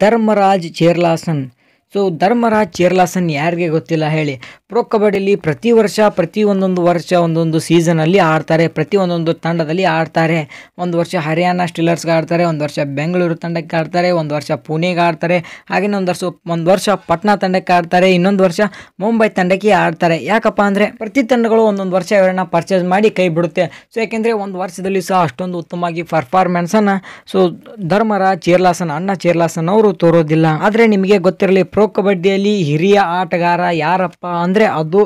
Dharmaraj Cheralathan so Dharmaraj Cheralathan ಯಾರಿಗೆ ಗೊತ್ತಿಲ್ಲ ಹೇಳಿ ಪ್ರೊ ಕಬಡ್ಡಿಲಿ ಪ್ರತಿ ವರ್ಷ ಪ್ರತಿ ಒಂದೊಂದು ವರ್ಷ ಒಂದೊಂದು ಸೀಸನಲ್ಲಿ ಆಡ್ತಾರೆ ಪ್ರತಿ ಒಂದೊಂದು ತಂಡದಲ್ಲಿ ಆಡ್ತಾರೆ ಒಂದು ವರ್ಷ ಹರಿಯಾಣ ಸ್ಟಿಲ್ಲರ್ಸ್ಗೆ ಆಡ್ತಾರೆ ಒಂದು ವರ್ಷ ಬೆಂಗಳೂರು ತಂಡಕ್ಕೆ ಆಡ್ತಾರೆ ಒಂದು ವರ್ಷ ಪುಣೆಗೆ ಆಡ್ತಾರೆ ಹಾಗೆಯೇ ಒಂದು ವರ್ಷ ಒಂದು ವರ್ಷ ಪಟ್ನಾ ತಂಡಕ್ಕೆ ಆಡ್ತಾರೆ ಇನ್ನೊಂದು ವರ್ಷ ಮುಂಬೈ ತಂಡಕ್ಕೆ ಆಡ್ತಾರೆ ಯಾಕಪ್ಪ ಅಂದರೆ ಪ್ರತಿ ತಂಡಗಳು ಒಂದೊಂದು ವರ್ಷ ಇವರನ್ನ ಪರ್ಚೇಸ್ ಮಾಡಿ ಕೈ ಬಿಡುತ್ತೆ ಸೊ ಯಾಕೆಂದರೆ ಒಂದು ವರ್ಷದಲ್ಲಿ ಸಹ ಅಷ್ಟೊಂದು ಉತ್ತಮವಾಗಿ ಪರ್ಫಾರ್ಮೆನ್ಸನ್ನು ಸೊ ಧರ್ಮರಾಜ್ ಚೇರ್ಲಾಸನ್ ಅಣ್ಣ ಚೇರ್ಲಾಸನ್ ಅವರು ತೋರೋದಿಲ್ಲ ಆದರೆ ನಿಮಗೆ ಗೊತ್ತಿರಲಿ ಪ್ರೊ ಕಬಡ್ಡಿಯಲ್ಲಿ ಹಿರಿಯ ಆಟಗಾರ ಯಾರಪ್ಪ ಅಂದರೆ ಅದು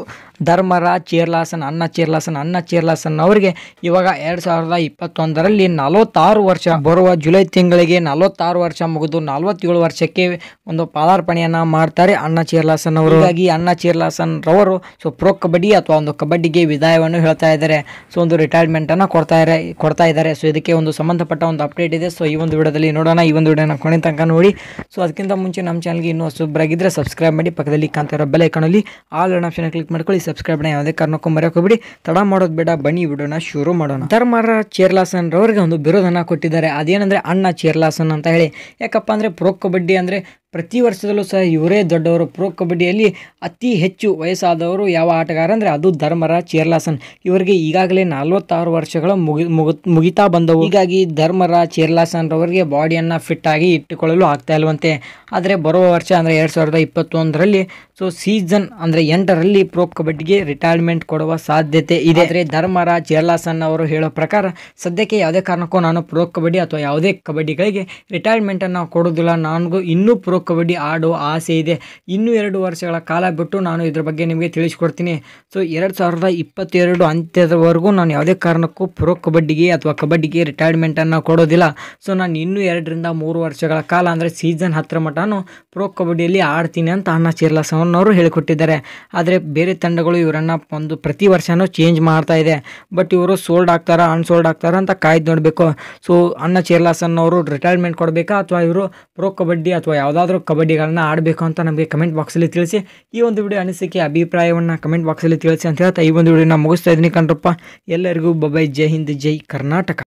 ಧರ್ಮರಾಜ್ ಚೇರ್ಲಾಸನ್ ಅನ್ನ ಚೇರ್ಲಾಸನ್ ಅನ್ನ ಚೇರ್ಲಾಸನ್ ಅವರಿಗೆ ಇವಾಗ ಎರಡು ಸಾವಿರದ ಇಪ್ಪತ್ತೊಂದರಲ್ಲಿ ನಲವತ್ತಾರು ವರ್ಷ ಬರುವ ಜುಲೈ ತಿಂಗಳಿಗೆ ನಲವತ್ತಾರು ವರ್ಷ ಮುಗಿದು ನಲವತ್ತೇಳು ವರ್ಷಕ್ಕೆ ಒಂದು ಪಾದಾರ್ಪಣೆಯನ್ನು ಮಾಡ್ತಾರೆ ಅಣ್ಣ ಚೇರ್ಲಾಸನ್ ಅವರು ಹೀಗಾಗಿ ಅಣ್ಣ ಚೇರ್ಲಾಸನ್ ರವರು ಸೊ ಪ್ರೊ ಕಬಡ್ಡಿ ಅಥವಾ ಒಂದು ಕಬಡ್ಡಿಗೆ ವಿದಾಯವನ್ನು ಹೇಳ್ತಾ ಇದ್ದಾರೆ ಸೊ ಒಂದು ರಿಟೈರ್ಮೆಂಟನ್ನು ಕೊಡ್ತಾ ಇದ್ದಾರೆ ಕೊಡ್ತಾ ಇದ್ದಾರೆ ಸೊ ಇದಕ್ಕೆ ಒಂದು ಸಂಬಂಧಪಟ್ಟ ಒಂದು ಅಪ್ಡೇಟ್ ಇದೆ ಸೊ ಈ ಒಂದು ವಿಡಿಯೋದಲ್ಲಿ ನೋಡೋಣ ಈ ಒಂದು ವಿಡಿಯೋನ ಕೊನೆ ತನಕ ನೋಡಿ ಸೊ ಅದಕ್ಕಿಂತ ಮುಂಚೆ ನಮ್ಮ ಚಾನಲ್ಗೆ ಇನ್ನೂ ಹೊಸೊಬ್ಬ ಹೊಸಬರಾಗಿದ್ದರೆ ಸಬ್ಸ್ಕ್ರೈಬ್ ಮಾಡಿ ಪಕ್ಕದಲ್ಲಿ ಕಾಣ್ತಾ ಬೆಲ್ ಅಲ್ಲಿ ಆಲ್ ಅನ್ ಆಪ್ಷನ್ ಕ್ಲಿಕ್ ಮಾಡ್ಕೊಳ್ಳಿ ಸಬ್ಸ್ಕ್ರೈಬ್ನ ಯಾವುದೇ ಕಾರಣಕ್ಕೂ ಹೋಗ್ಬಿಡಿ ತಡ ಮಾಡೋದು ಬೇಡ ಬನ್ನಿ ವಿಡಿಯೋನ ಶುರು ಮಾಡೋಣ ಧರ್ಮರ ಚೇರ್ಲಾಸನ್ ರವರಿಗೆ ಒಂದು ಬಿರೋಧನ ಕೊಟ್ಟಿದ್ದಾರೆ ಅದೇನಂದ್ರೆ ಅಣ್ಣ ಚೇರ್ಲಾಸನ್ ಅಂತ ಹೇಳಿ ಯಾಕಪ್ಪ ಅಂದ್ರೆ ಪ್ರೊ ಕಬಡ್ಡಿ ಅಂದ್ರೆ ಪ್ರತಿ ವರ್ಷದಲ್ಲೂ ಸಹ ಇವರೇ ದೊಡ್ಡವರು ಪ್ರೋ ಕಬಡ್ಡಿಯಲ್ಲಿ ಅತಿ ಹೆಚ್ಚು ವಯಸ್ಸಾದವರು ಯಾವ ಆಟಗಾರ ಅಂದರೆ ಅದು ಧರ್ಮರಾಜ್ ಚೇರ್ಲಾಸನ್ ಇವರಿಗೆ ಈಗಾಗಲೇ ನಲವತ್ತಾರು ವರ್ಷಗಳು ಮುಗಿ ಮುಗು ಮುಗಿತಾ ಬಂದವು ಹೀಗಾಗಿ ಧರ್ಮರಾಜ್ ಚೇರ್ಲಾಸನ್ ಬಾಡಿಯನ್ನು ಫಿಟ್ ಆಗಿ ಇಟ್ಟುಕೊಳ್ಳಲು ಆಗ್ತಾ ಇಲ್ವಂತೆ ಆದರೆ ಬರುವ ವರ್ಷ ಅಂದರೆ ಎರಡು ಸಾವಿರದ ಇಪ್ಪತ್ತೊಂದರಲ್ಲಿ ಸೊ ಸೀಸನ್ ಅಂದರೆ ಎಂಟರಲ್ಲಿ ಪ್ರೋ ಕಬಡ್ಡಿಗೆ ರಿಟೈರ್ಮೆಂಟ್ ಕೊಡುವ ಸಾಧ್ಯತೆ ಇದೆ ಆದರೆ ಧರ್ಮರಾಜ್ ಚೇರ್ಲಾಸನ್ ಅವರು ಹೇಳೋ ಪ್ರಕಾರ ಸದ್ಯಕ್ಕೆ ಯಾವುದೇ ಕಾರಣಕ್ಕೂ ನಾನು ಪ್ರೋ ಕಬಡ್ಡಿ ಅಥವಾ ಯಾವುದೇ ಕಬಡ್ಡಿಗಳಿಗೆ ರಿಟೈರ್ಮೆಂಟನ್ನು ಕೊಡೋದಿಲ್ಲ ನನಗೂ ಇನ್ನೂ ಪ್ರೋ ಪ್ರೊ ಕಬಡ್ಡಿ ಆಡೋ ಆಸೆ ಇದೆ ಇನ್ನೂ ಎರಡು ವರ್ಷಗಳ ಕಾಲ ಬಿಟ್ಟು ನಾನು ಇದ್ರ ಬಗ್ಗೆ ನಿಮಗೆ ತಿಳಿಸ್ಕೊಡ್ತೀನಿ ಸೊ ಎರಡು ಸಾವಿರದ ಇಪ್ಪತ್ತೆರಡು ಅಂತ್ಯದವರೆಗೂ ನಾನು ಯಾವುದೇ ಕಾರಣಕ್ಕೂ ಪ್ರೋ ಕಬಡ್ಡಿಗೆ ಅಥವಾ ಕಬಡ್ಡಿಗೆ ರಿಟೈರ್ಮೆಂಟನ್ನು ಕೊಡೋದಿಲ್ಲ ಸೊ ನಾನು ಇನ್ನೂ ಎರಡರಿಂದ ಮೂರು ವರ್ಷಗಳ ಕಾಲ ಅಂದರೆ ಸೀಸನ್ ಹತ್ತಿರ ಮಟ್ಟನು ಪ್ರೋ ಕಬಡ್ಡಿಯಲ್ಲಿ ಆಡ್ತೀನಿ ಅಂತ ಅಣ್ಣ ಚೀರ್ಲಾಸವನ್ನವರು ಹೇಳಿಕೊಟ್ಟಿದ್ದಾರೆ ಆದರೆ ಬೇರೆ ತಂಡಗಳು ಇವರನ್ನು ಒಂದು ಪ್ರತಿ ವರ್ಷವೂ ಚೇಂಜ್ ಮಾಡ್ತಾ ಇದೆ ಬಟ್ ಇವರು ಸೋಲ್ಡ್ ಆಗ್ತಾರ ಅನ್ಸೋಲ್ಡ್ ಆಗ್ತಾರ ಅಂತ ಕಾಯ್ದು ನೋಡಬೇಕು ಸೊ ಅಣ್ಣ ಚೇರ್ಲಾಸನ್ ಅವರು ರಿಟೈರ್ಮೆಂಟ್ ಕೊಡಬೇಕಾ ಅಥವಾ ಇವರು ಪ್ರೊ ಕಬಡ್ಡಿ ಅಥವಾ ಯಾವುದಾದ್ರು ಯಾವುದಾದ್ರೂ ಕಬಡ್ಡಿಗಳನ್ನ ಆಡಬೇಕು ಅಂತ ನಮಗೆ ಕಮೆಂಟ್ ಬಾಕ್ಸಲ್ಲಿ ತಿಳಿಸಿ ಈ ಒಂದು ವಿಡಿಯೋ ಅನಿಸಿಕೆ ಅಭಿಪ್ರಾಯವನ್ನು ಕಮೆಂಟ್ ಬಾಕ್ಸಲ್ಲಿ ತಿಳಿಸಿ ಅಂತ ಹೇಳ್ತಾ ಈ ಒಂದು ವಿಡಿಯೋನ ಮುಗಿಸ್ತಾ ಇದ್ದೀನಿ ಕಣ್ರಪ್ಪ ಎಲ್ಲರಿಗೂ ಬಬೈ ಜೈ ಹಿಂದ್ ಜೈ ಕರ್ನಾಟಕ